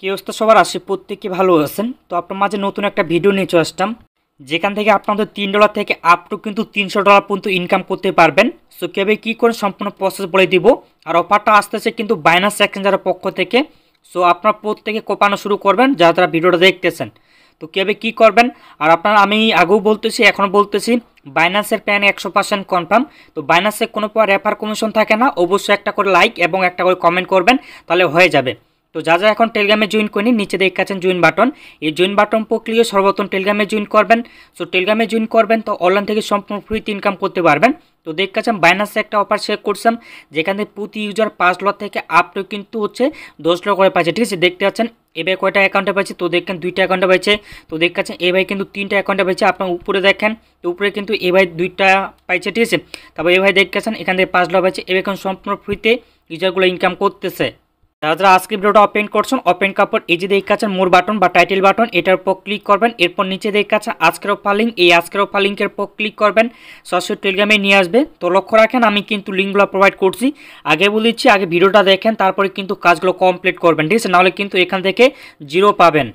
কে অস্ত সবার আসে প্রত্যেকে ভালো আছেন তো আপনার মাঝে নতুন একটা ভিডিও নিয়ে চলে আসতাম যেখান থেকে আপনাদের তিন ডলার থেকে আপ টু কিন্তু তিনশো ডলার পর্যন্ত ইনকাম করতে পারবেন সো কীভাবে কী করে সম্পূর্ণ প্রসেস বলে দিব আর অফারটা আসতেছে কিন্তু বাইনাস এক্সচেঞ্জারের পক্ষ থেকে সো আপনার প্রত্যেকে কোপানো শুরু করবেন যারা তারা ভিডিওটা দেখতেছেন তো কীভাবে কী করবেন আর আপনার আমি আগেও বলতেছি এখনও বলতেছি বাইনান্সের প্যান একশো পার্সেন্ট কনফার্ম তো বাইনাসের কোনো রেফার কমিশন থাকে না অবশ্যই একটা করে লাইক এবং একটা করে কমেন্ট করবেন তাহলে হয়ে যাবে তো যা যা এখন টেলিগ্রামে জয়েন করিনি নিচে দেখ আছেন জয়েন বাটন এই জয়েন বাটন প্রক্রিয়া সর্বপ্রথম টেলিগ্রামে জয়েন করবেন সো টেলিগ্রামে জয়েন করবেন তো অনলাইন থেকে সম্পূর্ণ ফ্রিতে ইনকাম করতে পারবেন তো দেখতে আছেন বাইনান্সে একটা অফার শেয়ার করছিলাম যেখান থেকে প্রতি ইউজার পাঁচ লক্ষ থেকে আপ টু কিন্তু হচ্ছে দশ লক্ষ করে পাচ্ছে ঠিক আছে দেখতে পাচ্ছেন এবার কয়টা অ্যাকাউন্টে পাচ্ছে তো দেখেন দুইটা অ্যাকাউন্টে পাচ্ছে তো দেখতে কাছেন এ ভাই কিন্তু তিনটা অ্যাকাউন্টে পাচ্ছে আপনার উপরে দেখেন উপরে কিন্তু এ ভাই দুইটা পাইছে ঠিক আছে তারপর এ ভাই দেখতে পাচ্ছেন এখান থেকে পাঁচ লক্ষ পাচ্ছে এবার এখন সম্পূর্ণ ফ্রিতে ইউজারগুলো ইনকাম করতেছে যারা আজকে ভিডিওটা ওপেন করছেন ওপেন কাপড় এই যে দেখ কাছে মোর বাটন বা টাইটেল বাটন এটার উপর ক্লিক করবেন এরপর নিচে দেখ আছেন আজকের অফার এই আজকের অফার লিঙ্কের উপর ক্লিক করবেন সশ টেলিগ্রামে নিয়ে আসবে তো লক্ষ্য রাখেন আমি কিন্তু লিঙ্কগুলো প্রোভাইড করছি আগে বলে দিচ্ছি আগে ভিডিওটা দেখেন তারপরে কিন্তু কাজগুলো কমপ্লিট করবেন ঠিক আছে নাহলে কিন্তু এখান থেকে জিরো পাবেন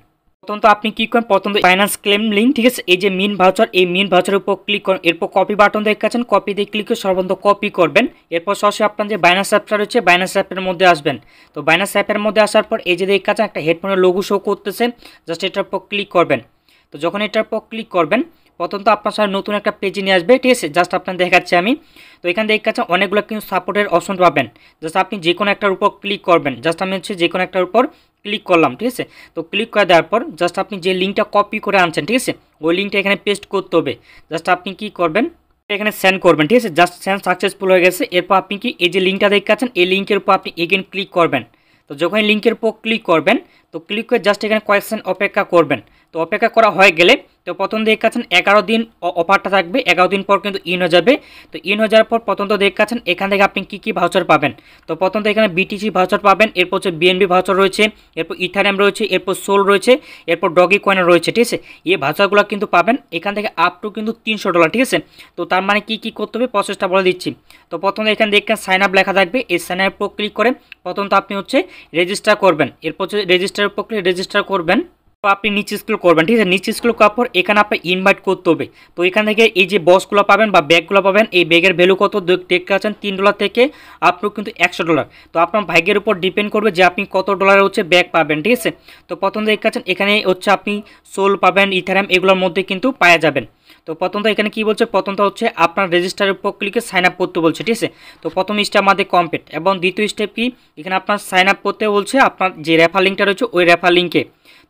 তো আপনি কি করেন প্রথমত ফাইন্যান্স ক্লেম লিঙ্ক ঠিক আছে এই যে মিন ভাউচার এই মিন ভাউচারের উপর ক্লিক করুন এরপর কপি বাটন দেখতে পাচ্ছেন কপি দিয়ে ক্লিক করে সর্বন্ত কপি করবেন এরপর সরাসরি আপনার যে বাইনাস অ্যাপটা রয়েছে বাইনাস অ্যাপের মধ্যে আসবেন তো বাইনাস অ্যাপের মধ্যে আসার পর এই যে দেখতে পাচ্ছেন একটা হেডফোনের লোগো শো করতেছে জাস্ট এটার উপর ক্লিক করবেন তো যখন এটার উপর ক্লিক করবেন প্রথমত আপনার সাথে নতুন একটা পেজে নিয়ে আসবে ঠিক আছে জাস্ট আপনার দেখাচ্ছি আমি তো এখানে দেখতে কাছে অনেকগুলো কিন্তু সাপোর্টের অপশন পাবেন জাস্ট আপনি যে কোনো একটার উপর ক্লিক করবেন জাস্ট আমি হচ্ছে যে কোনো একটার উপর ক্লিক করলাম ঠিক আছে তো ক্লিক করে দেওয়ার পর জাস্ট আপনি যে লিঙ্কটা কপি করে আনছেন ঠিক আছে ওই লিঙ্কটা এখানে পেস্ট করতে হবে জাস্ট আপনি কি করবেন এখানে সেন্ড করবেন ঠিক আছে জাস্ট সেন্ড সাকসেসফুল হয়ে গেছে এরপর আপনি কি এই যে লিঙ্কটা দেখতে আছেন এই লিঙ্কের উপর আপনি এগেন ক্লিক করবেন তো যখন লিঙ্কের উপর ক্লিক করবেন তো ক্লিক করে জাস্ট এখানে কয়েকশন অপেক্ষা করবেন তো অপেক্ষা করা হয়ে গেলে তো প্রথম দেখ পাচ্ছেন এগারো দিন অফারটা থাকবে এগারো দিন পর কিন্তু ইন হয়ে যাবে তো ইন হয়ে যাওয়ার পর প্রথম তো দেখতে পাচ্ছেন এখান থেকে আপনি কী কী ভাউচার পাবেন তো প্রথম তো এখানে বিটিসি ভাউচার পাবেন এরপর হচ্ছে বিএনবি ভাউচার রয়েছে এরপর ইথারাম রয়েছে এরপর সোল রয়েছে এরপর ডগি কয়েন রয়েছে ঠিক আছে এই ভাউচারগুলো কিন্তু পাবেন এখান থেকে আপ টু কিন্তু তিনশো ডলার ঠিক আছে তো তার মানে কি কি করতে হবে প্রসেসটা বলে দিচ্ছি তো প্রথম এখানে দেখবেন সাইন আপ লেখা থাকবে এই সাইন আপ ক্লিক করে প্রথম তো আপনি হচ্ছে রেজিস্টার করবেন এরপর হচ্ছে রেজিস্টারের উপর ক্লিক রেজিস্টার করবেন আপনি নিচে স্কুল করবেন ঠিক আছে নিচে স্কুল করার পর এখানে আপনি ইনভাইট করতে হবে তো এখান থেকে এই যে বক্সগুলো পাবেন বা ব্যাগগুলো পাবেন এই ব্যাগের ভ্যালু কত দেখতে আছেন তিন ডলার থেকে আপনার কিন্তু একশো ডলার তো আপনার ভাগ্যের উপর ডিপেন্ড করবে যে আপনি কত ডলারের হচ্ছে ব্যাগ পাবেন ঠিক আছে তো প্রথম দেখতে আছেন এখানে হচ্ছে আপনি সোল পাবেন ইথারাম এগুলোর মধ্যে কিন্তু পাওয়া যাবেন তো প্রথমত এখানে কি বলছে প্রথমটা হচ্ছে আপনার রেজিস্টারের উপর ক্লিকে সাইন আপ করতে বলছে ঠিক আছে তো প্রথম স্টেপ আমাদের কমপ্লিট এবং দ্বিতীয় স্টেপ কি এখানে আপনার সাইন আপ করতে বলছে আপনার যে রেফার লিঙ্কটা রয়েছে ওই রেফার লিঙ্কে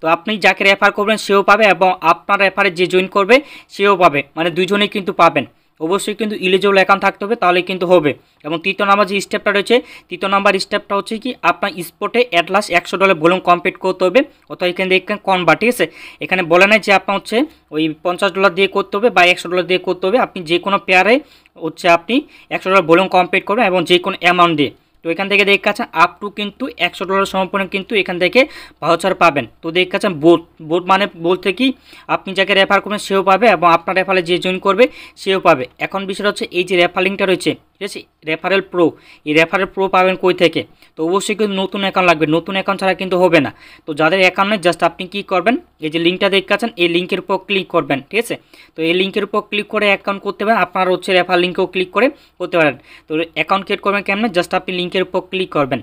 তো আপনি যাকে রেফার করবেন সেও পাবে এবং আপনার রেফারে যে জয়েন করবে সেও পাবে মানে দুজনেই কিন্তু পাবেন অবশ্যই কিন্তু ইলিজিবল অ্যাকাউন্ট থাকতে হবে তাহলে কিন্তু হবে এবং তৃতীয় নাম্বার যে স্টেপটা রয়েছে তৃতীয় নাম্বার স্টেপটা হচ্ছে কি আপনার স্পটে অ্যাটলাস একশো ডলার ভলিউম কমপ্লিট করতে হবে অথবা এখান থেকে কনভার্ট ঠিক আছে এখানে বলে নাই যে আপনার হচ্ছে ওই পঞ্চাশ ডলার দিয়ে করতে হবে বা একশো ডলার দিয়ে করতে হবে আপনি যে কোনো পেয়ারে হচ্ছে আপনি একশো ডলার ভলিউম কমপ্লিট করবেন এবং যে কোনো অ্যামাউন্ট দিয়ে তো এখান থেকে দেখতে পাচ্ছেন আপ টু কিন্তু একশো ডলার সমর্পণে কিন্তু এখান থেকে ভাউচার পাবেন তো দেখতে পাচ্ছেন বোট বোট মানে বলতে কি আপনি যাকে রেফার করবেন সেও পাবে এবং আপনার রেফারে যে জয়েন করবে সেও পাবে এখন বিষয়টা হচ্ছে এই যে রেফার লিঙ্কটা রয়েছে ঠিক আছে রেফারেল প্রো এই রেফারেল প্রো পাবেন কই থেকে তো অবশ্যই কিন্তু নতুন অ্যাকাউন্ট লাগবে নতুন অ্যাকাউন্ট ছাড়া কিন্তু হবে না তো যাদের অ্যাকাউন্ট নেই জাস্ট আপনি কী করবেন এই যে লিঙ্কটা দেখতে এই লিঙ্কের উপর ক্লিক করবেন ঠিক আছে তো এই লিঙ্কের উপর ক্লিক করে অ্যাকাউন্ট করতে পারেন আপনার হচ্ছে রেফার লিঙ্কেও ক্লিক করে করতে পারেন তো অ্যাকাউন্ট ক্রিয়েট করবেন কেমন জাস্ট আপনি লিঙ্কের উপর ক্লিক করবেন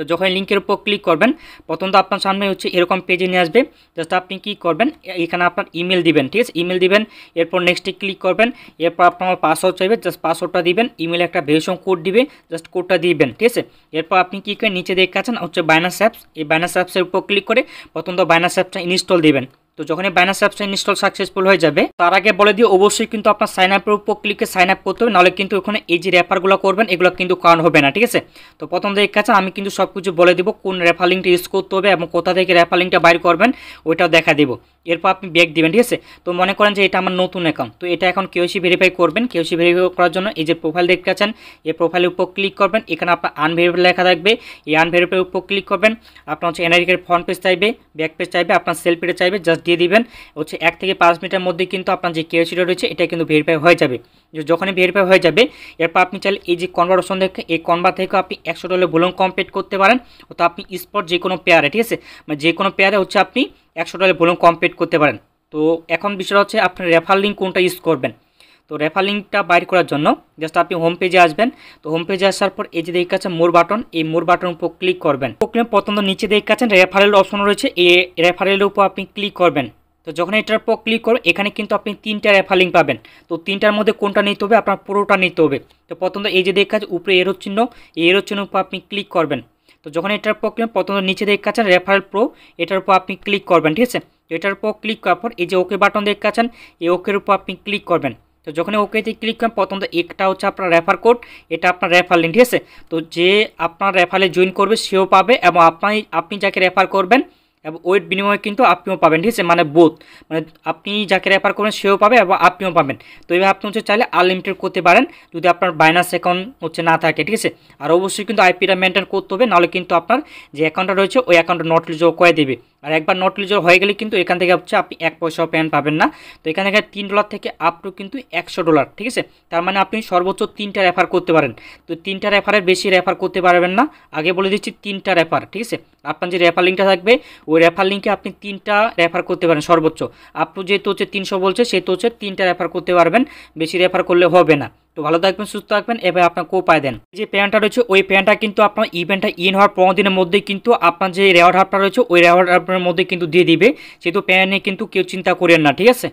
তো যখন লিঙ্কের উপর ক্লিক করবেন প্রথম তো আপনার সামনে হচ্ছে এরকম পেজে নিয়ে আসবে জাস্ট আপনি কী করবেন এখানে আপনার ইমেল দিবেন ঠিক আছে ইমেল দিবেন এরপর নেক্সটে ক্লিক করবেন এরপর আপনার পাসওয়ার্ড চাইবে জাস্ট পাসওয়ার্ডটা দিবেন ইমেলে একটা ভেরিয়েশন কোড দিবে জাস্ট কোডটা দিবেন ঠিক আছে এরপর আপনি কী করেন নিচে দেখতে আছেন হচ্ছে বাইনাস অ্যাপস এই বাইনাস অ্যাপসের উপর ক্লিক করে প্রথম তো বাইনাস অ্যাপসটা ইনস্টল দিবেন তো যখনই বাইনান্স অ্যাপসটা ইনস্টল সাকসেসফুল হয়ে যাবে তার আগে বলে দিয়ে অবশ্যই কিন্তু আপনার সাইন আপের উপর ক্লিকে সাইন আপ করতে হবে নাহলে কিন্তু ওখানে এই যে রেফারগুলো করবেন এগুলো কিন্তু কারণ হবে না ঠিক আছে তো প্রথম দিকে কাছে আমি কিন্তু সব কিছু বলে দেবো কোন রেফার লিঙ্কটা ইউজ করতে হবে এবং কোথা থেকে রেফার লিঙ্কটা বাইর করবেন ওইটাও দেখা দেবো এরপর আপনি ব্যাক দেবেন ঠিক আছে তো মনে করেন যে এটা আমার নতুন অ্যাকাউন্ট তো এটা এখন সি ভেরিফাই করবেন সি ভেরিফাই করার জন্য এই যে প্রোফাইল দেখতে পাচ্ছেন এই প্রোফাইলের উপর ক্লিক করবেন এখানে আপনার আনভেরিফাই লেখা থাকবে এই আনভেরিফাই উপর ক্লিক করবেন আপনার হচ্ছে এনআরিকের ফ্রন্ট পেজ চাইবে ব্যাক পেজ চাইবে আপনার সেলফিটা চাইবে জাস্ট দিয়ে দিবেন হচ্ছে এক থেকে পাঁচ মিনিটের মধ্যে কিন্তু আপনার যে সিটা রয়েছে এটা কিন্তু ভেরিফাই হয়ে যাবে যখনই ভেরিফাই হয়ে যাবে এরপর আপনি চাইলে এই যে কনভার অপশন দেখে এই কনভার থেকে আপনি একশো ডলে ভলিউম কমপ্লিট করতে পারেন তো আপনি স্পট যে কোনো পেয়ারে ঠিক আছে মানে যে কোনো পেয়ারে হচ্ছে আপনি একশো ডলে ভলিউম কমপ্লিট করতে পারেন তো এখন বিষয়টা হচ্ছে আপনি রেফার লিঙ্ক কোনটা ইউজ করবেন তো রেফার লিঙ্কটা বাইর করার জন্য জাস্ট আপনি হোম পেজে আসবেন তো হোম পেজে আসার পর এই যে দেখে আছেন মোর বাটন এই মোর বাটন উপর ক্লিক করবেন প্রথম নিচে দেখে আছেন রেফারেল অপশন রয়েছে এই রেফারেলের উপর আপনি ক্লিক করবেন তো যখন এটার পর ক্লিক করবেন এখানে কিন্তু আপনি তিনটা রেফার লিঙ্ক পাবেন তো তিনটার মধ্যে কোনটা নিতে হবে আপনার পুরোটা নিতে হবে তো প্রথমত এই যে দেখা উপরে এরোর চিহ্ন এই এরোর চিহ্ন উপর আপনি ক্লিক করবেন তো যখন এটার পর ক্লিক প্রথমত নিচে দেখা আছেন রেফারেল প্রো এটার উপর আপনি ক্লিক করবেন ঠিক আছে এটার উপর ক্লিক করার পর এই যে ওকে বাটন দেখতে আছেন এই ওকের উপর আপনি ক্লিক করবেন তো যখন ওকেতে ক্লিক করেন প্রথমত একটা হচ্ছে আপনার রেফার কোড এটা আপনার রেফার লিঙ্ক ঠিক আছে তো যে আপনার রেফারে জয়েন করবে সেও পাবে এবং আপনি আপনি যাকে রেফার করবেন এবং ওয়েট বিনিময়ে কিন্তু আপনিও পাবেন ঠিক আছে মানে বোধ মানে আপনি যাকে রেফার করবেন সেও পাবে এবং আপনিও পাবেন তো এইভাবে আপনি হচ্ছে চাইলে আনলিমিটেড করতে পারেন যদি আপনার বাইনাস অ্যাকাউন্ট হচ্ছে না থাকে ঠিক আছে আর অবশ্যই কিন্তু আইপিটা মেনটেন করতে হবে নাহলে কিন্তু আপনার যে অ্যাকাউন্টটা রয়েছে ওই অ্যাকাউন্টটা নট লিজও করে দেবে আর একবার নট লিজার হয়ে গেলে কিন্তু এখান থেকে হচ্ছে আপনি এক পয়সাও প্যান পাবেন না তো এখান থেকে তিন ডলার থেকে আপ টু কিন্তু একশো ডলার ঠিক আছে তার মানে আপনি সর্বোচ্চ তিনটা রেফার করতে পারেন তো তিনটা রেফারের বেশি রেফার করতে পারবেন না আগে বলে দিচ্ছি তিনটা রেফার ঠিক আছে আপনার যে রেফার লিঙ্কটা থাকবে ওই রেফার লিঙ্কে আপনি তিনটা রেফার করতে পারেন সর্বোচ্চ আপ টু যেহেতু হচ্ছে তিনশো বলছে সেহেতু হচ্ছে তিনটা রেফার করতে পারবেন বেশি রেফার করলে হবে না তো ভালো থাকবেন সুস্থ থাকবেন এবার আপনার কো পায় দেন যে প্যান্টটা রয়েছে ওই প্যান্টটা কিন্তু আপনার ইভেন্টটা ইন হওয়ার পনেরো দিনের মধ্যে কিন্তু আপনার যে রেওয়ার্ড হাফটা রয়েছে ওই রেওয়ার্ড হাফটার মধ্যে কিন্তু দিয়ে দিবে সেহেতু প্যান্ট নিয়ে কিন্তু কেউ চিন্তা করেন না ঠিক আছে